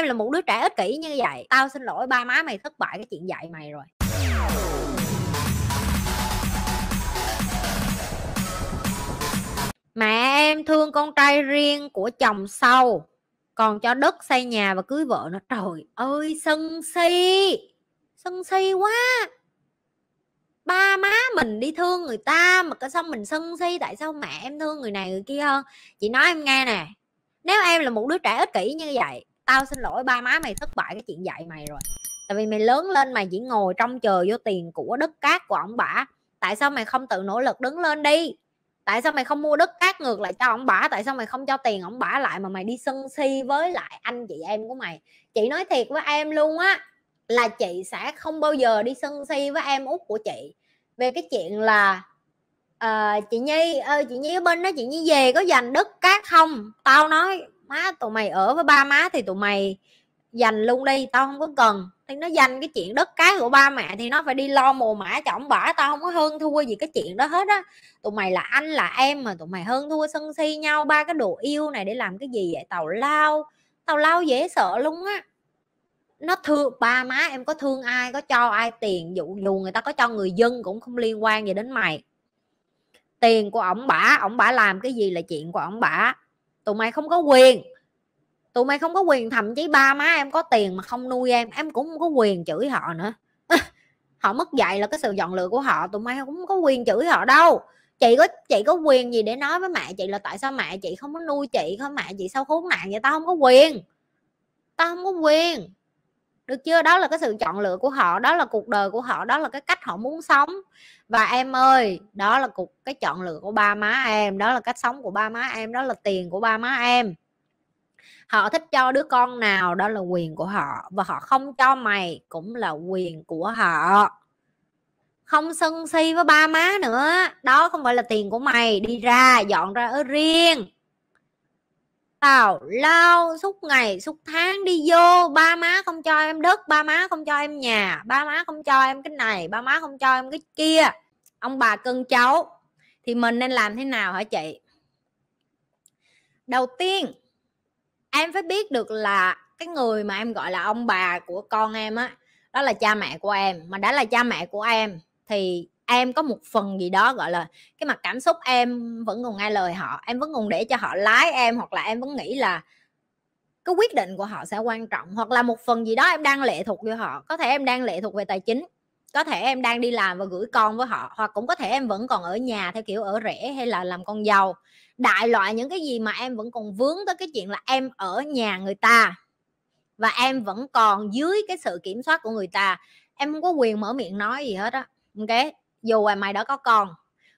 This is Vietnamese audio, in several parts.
em là một đứa trẻ ích kỷ như vậy tao xin lỗi ba má mày thất bại cái chuyện dạy mày rồi mẹ em thương con trai riêng của chồng sau còn cho đất xây nhà và cưới vợ nó trời ơi sân si sân si quá ba má mình đi thương người ta mà cái xong mình sân si tại sao mẹ em thương người này người kia hơn chị nói em nghe nè nếu em là một đứa trẻ ích kỷ như vậy tao xin lỗi ba má mày thất bại cái chuyện dạy mày rồi tại vì mày lớn lên mày chỉ ngồi trong chờ vô tiền của đất cát của ông bả, tại sao mày không tự nỗ lực đứng lên đi tại sao mày không mua đất cát ngược lại cho ông bả tại sao mày không cho tiền ông bả lại mà mày đi sân si với lại anh chị em của mày chị nói thiệt với em luôn á là chị sẽ không bao giờ đi sân si với em út của chị về cái chuyện là uh, chị nhi ơi chị nhi ở bên đó chị nhi về có dành đất cát không tao nói má tụi mày ở với ba má thì tụi mày dành luôn đi tao không có cần thì nó dành cái chuyện đất cái của ba mẹ thì nó phải đi lo mồ mã cho chỏng bả tao không có hơn thua gì cái chuyện đó hết á tụi mày là anh là em mà tụi mày hơn thua sân si nhau ba cái đồ yêu này để làm cái gì vậy tào lao tào lao dễ sợ luôn á nó thương ba má em có thương ai có cho ai tiền dụ dù người ta có cho người dân cũng không liên quan gì đến mày tiền của ổng bả ổng bả làm cái gì là chuyện của ổng bả tụi mày không có quyền tụi mày không có quyền thậm chí ba má em có tiền mà không nuôi em em cũng không có quyền chửi họ nữa họ mất dạy là cái sự dọn lựa của họ tụi mày cũng không có quyền chửi họ đâu chị có chị có quyền gì để nói với mẹ chị là tại sao mẹ chị không có nuôi chị không mẹ chị sao khốn nạn vậy tao không có quyền tao không có quyền được chưa đó là cái sự chọn lựa của họ đó là cuộc đời của họ đó là cái cách họ muốn sống và em ơi đó là cuộc cái chọn lựa của ba má em đó là cách sống của ba má em đó là tiền của ba má em họ thích cho đứa con nào đó là quyền của họ và họ không cho mày cũng là quyền của họ không sân si với ba má nữa đó không phải là tiền của mày đi ra dọn ra ở riêng tào lao suốt ngày suốt tháng đi vô ba má không cho em đất ba má không cho em nhà ba má không cho em cái này ba má không cho em cái kia ông bà cưng cháu thì mình nên làm thế nào hả chị đầu tiên em phải biết được là cái người mà em gọi là ông bà của con em á đó là cha mẹ của em mà đã là cha mẹ của em thì em có một phần gì đó gọi là cái mặt cảm xúc em vẫn còn nghe lời họ em vẫn còn để cho họ lái em hoặc là em vẫn nghĩ là cái quyết định của họ sẽ quan trọng hoặc là một phần gì đó em đang lệ thuộc với họ có thể em đang lệ thuộc về tài chính có thể em đang đi làm và gửi con với họ hoặc cũng có thể em vẫn còn ở nhà theo kiểu ở rẻ hay là làm con giàu đại loại những cái gì mà em vẫn còn vướng tới cái chuyện là em ở nhà người ta và em vẫn còn dưới cái sự kiểm soát của người ta em không có quyền mở miệng nói gì hết á ok dù là mày đã có con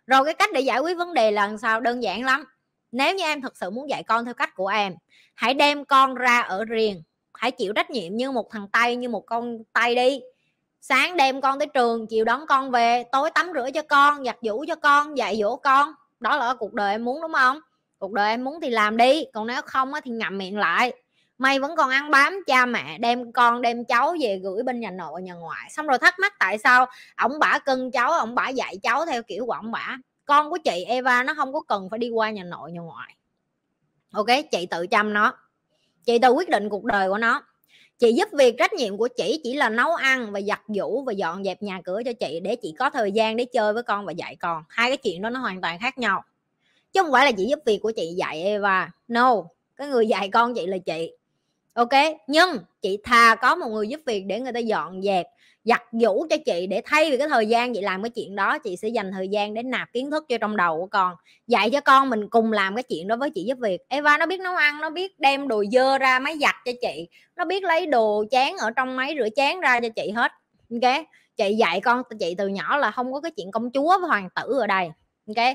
rồi cái cách để giải quyết vấn đề là sao đơn giản lắm nếu như em thật sự muốn dạy con theo cách của em hãy đem con ra ở riêng hãy chịu trách nhiệm như một thằng tay như một con tay đi sáng đem con tới trường chiều đón con về tối tắm rửa cho con giặt giũ cho con dạy dỗ con đó là cuộc đời em muốn đúng không cuộc đời em muốn thì làm đi còn nếu không thì ngậm miệng lại mày vẫn còn ăn bám cha mẹ đem con đem cháu về gửi bên nhà nội nhà ngoại xong rồi thắc mắc tại sao ổng bả cưng cháu ổng bả dạy cháu theo kiểu của ổng bả con của chị Eva nó không có cần phải đi qua nhà nội nhà ngoại ok chị tự chăm nó chị tự quyết định cuộc đời của nó chị giúp việc trách nhiệm của chị chỉ là nấu ăn và giặt giũ và dọn dẹp nhà cửa cho chị để chị có thời gian để chơi với con và dạy con hai cái chuyện đó nó hoàn toàn khác nhau chứ không phải là chị giúp việc của chị dạy Eva no cái người dạy con chị là chị ok nhưng chị thà có một người giúp việc để người ta dọn dẹp giặt giũ cho chị để thay vì cái thời gian chị làm cái chuyện đó chị sẽ dành thời gian để nạp kiến thức cho trong đầu của con dạy cho con mình cùng làm cái chuyện đó với chị giúp việc Eva nó biết nấu ăn nó biết đem đồ dơ ra máy giặt cho chị nó biết lấy đồ chén ở trong máy rửa chén ra cho chị hết ok chị dạy con chị từ nhỏ là không có cái chuyện công chúa với hoàng tử ở đây ok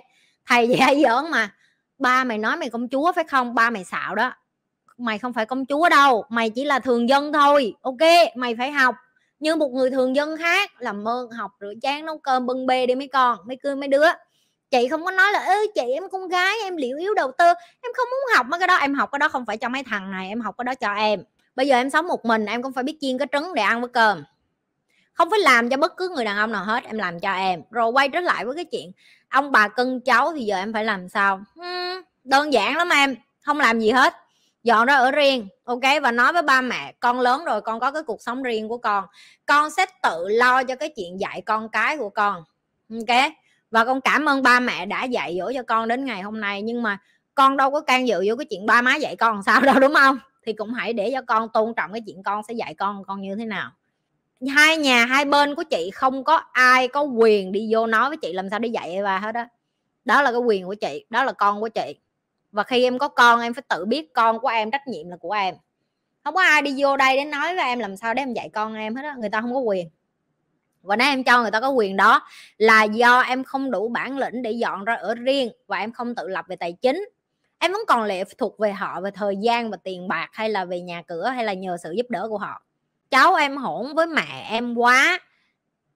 thầy dạy giỡn mà ba mày nói mày công chúa phải không ba mày xạo đó mày không phải công chúa đâu mày chỉ là thường dân thôi ok mày phải học như một người thường dân khác làm ơn học rửa chén nấu cơm bưng bê đi mấy con mấy cưới mấy đứa chị không có nói là ơi chị em con gái em liệu yếu đầu tư em không muốn học mấy cái đó em học cái đó không phải cho mấy thằng này em học cái đó cho em bây giờ em sống một mình em cũng phải biết chiên cái trứng để ăn với cơm không phải làm cho bất cứ người đàn ông nào hết em làm cho em rồi quay trở lại với cái chuyện ông bà cưng cháu thì giờ em phải làm sao hmm, đơn giản lắm em không làm gì hết dọn ra ở riêng ok và nói với ba mẹ con lớn rồi con có cái cuộc sống riêng của con con sẽ tự lo cho cái chuyện dạy con cái của con ok và con cảm ơn ba mẹ đã dạy dỗ cho con đến ngày hôm nay nhưng mà con đâu có can dự vô cái chuyện ba má dạy con sao đâu đúng không thì cũng hãy để cho con tôn trọng cái chuyện con sẽ dạy con con như thế nào hai nhà hai bên của chị không có ai có quyền đi vô nói với chị làm sao để dạy ba hết á đó. đó là cái quyền của chị đó là con của chị và khi em có con em phải tự biết con của em trách nhiệm là của em không có ai đi vô đây đến nói với em làm sao để em dạy con em hết á người ta không có quyền và nếu em cho người ta có quyền đó là do em không đủ bản lĩnh để dọn ra ở riêng và em không tự lập về tài chính em vẫn còn lệ thuộc về họ về thời gian và tiền bạc hay là về nhà cửa hay là nhờ sự giúp đỡ của họ cháu em hỗn với mẹ em quá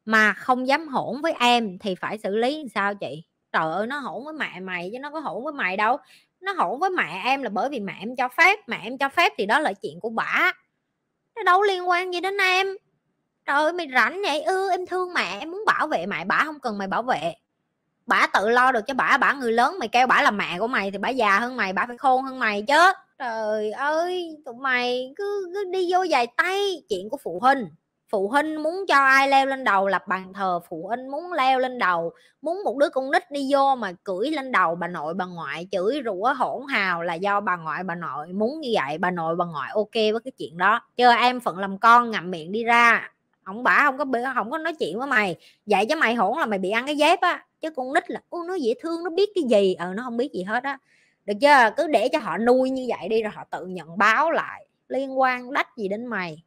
mà không dám hỗn với em thì phải xử lý sao chị trời ơi nó hỗn với mẹ mày chứ nó có hỗn với mày đâu nó hổ với mẹ em là bởi vì mẹ em cho phép mẹ em cho phép thì đó là chuyện của bả nó đâu liên quan gì đến em trời ơi mày rảnh vậy ư ừ, em thương mẹ em muốn bảo vệ mẹ bả không cần mày bảo vệ bả tự lo được cho bả bả người lớn mày kêu bả là mẹ của mày thì bả già hơn mày bả phải khôn hơn mày chứ trời ơi tụi mày cứ, cứ đi vô dài tay chuyện của phụ huynh phụ huynh muốn cho ai leo lên đầu lập bàn thờ phụ huynh muốn leo lên đầu muốn một đứa con nít đi vô mà cưỡi lên đầu bà nội bà ngoại chửi rủa hỗn hào là do bà ngoại bà nội muốn như vậy bà nội bà ngoại ok với cái chuyện đó chưa em phận làm con ngậm miệng đi ra ông bà không có không có nói chuyện với mày vậy cho mày hỗn là mày bị ăn cái dép á chứ con nít là ô nó dễ thương nó biết cái gì ờ nó không biết gì hết á được chưa cứ để cho họ nuôi như vậy đi rồi họ tự nhận báo lại liên quan đách gì đến mày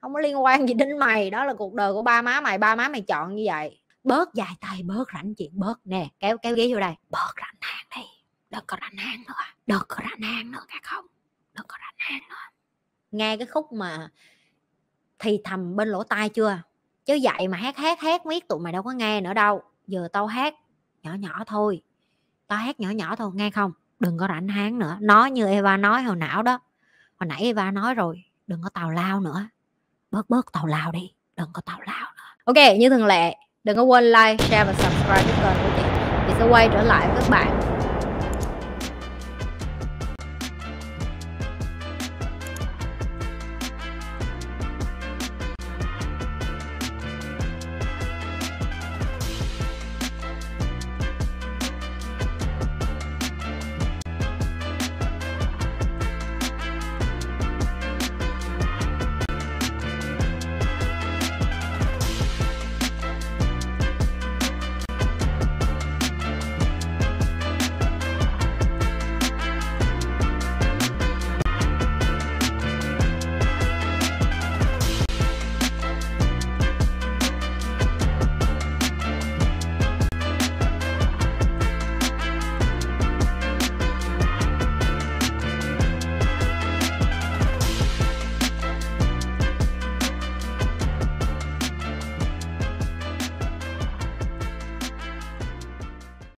không có liên quan gì đến mày đó là cuộc đời của ba má mày ba má mày chọn như vậy bớt dài tay bớt rảnh chuyện bớt nè kéo kéo ghế vô đây bớt rảnh hàng đi đừng có rảnh hàng nữa đừng có rảnh hàng nữa các không đừng có rảnh hàng nữa nghe cái khúc mà thì thầm bên lỗ tai chưa chứ vậy mà hát hát hát miết tụi mày đâu có nghe nữa đâu giờ tao hát nhỏ nhỏ thôi tao hát nhỏ nhỏ thôi nghe không đừng có rảnh háng nữa nói như Eva nói hồi não đó hồi nãy Eva nói rồi đừng có tào lao nữa bớt bớt tào lao đi đừng có tào lao nữa ok như thường lệ đừng có quên like share và subscribe cho kênh của chị chị sẽ quay trở lại với các bạn